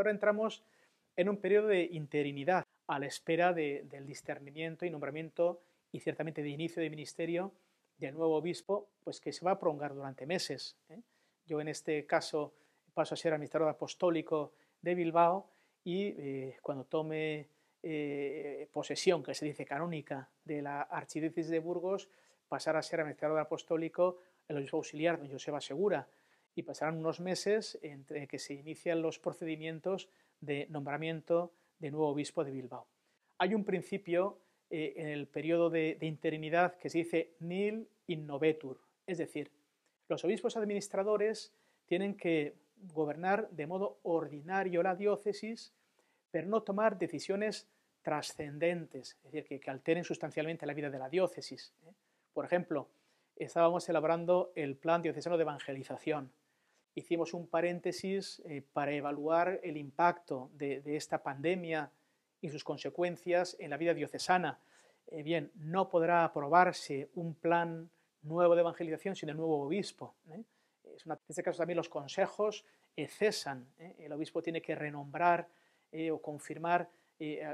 Ahora entramos en un periodo de interinidad a la espera del discernimiento y nombramiento y ciertamente de inicio de ministerio del nuevo obispo, pues que se va a prolongar durante meses. ¿eh? Yo en este caso paso a ser administrador apostólico de Bilbao y eh, cuando tome eh, posesión, que se dice canónica, de la archidiócesis de Burgos, pasar a ser administrador apostólico el obispo auxiliar, don Joseba Segura, y pasarán unos meses entre que se inician los procedimientos de nombramiento de nuevo obispo de Bilbao. Hay un principio eh, en el periodo de, interinidad que se dice nil in novetur, es decir, los obispos administradores tienen que gobernar de modo ordinario la diócesis, pero no tomar decisiones trascendentes, es decir, que, que alteren sustancialmente la vida de la diócesis. ¿eh? Por ejemplo, estábamos elaborando el plan diocesano de evangelización hicimos un paréntesis eh, para evaluar el impacto de, esta pandemia y sus consecuencias en la vida diocesana. Eh, bien, no podrá aprobarse un plan nuevo de evangelización sin el nuevo obispo. ¿eh? en este caso también los consejos cesan. El obispo tiene que renombrar o confirmar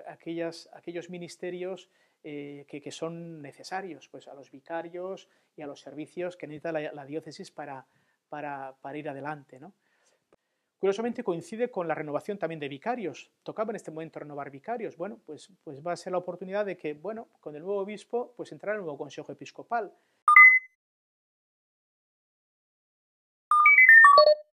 aquellos ministerios que, son necesarios pues, a los vicarios y a los servicios que necesita la diócesis para para, ir adelante. Curiosamente coincide con la renovación también de vicarios. Tocaba en este momento renovar vicarios. Bueno, pues, pues va a ser la oportunidad de que, bueno, con el nuevo obispo, pues entrará el nuevo consejo episcopal.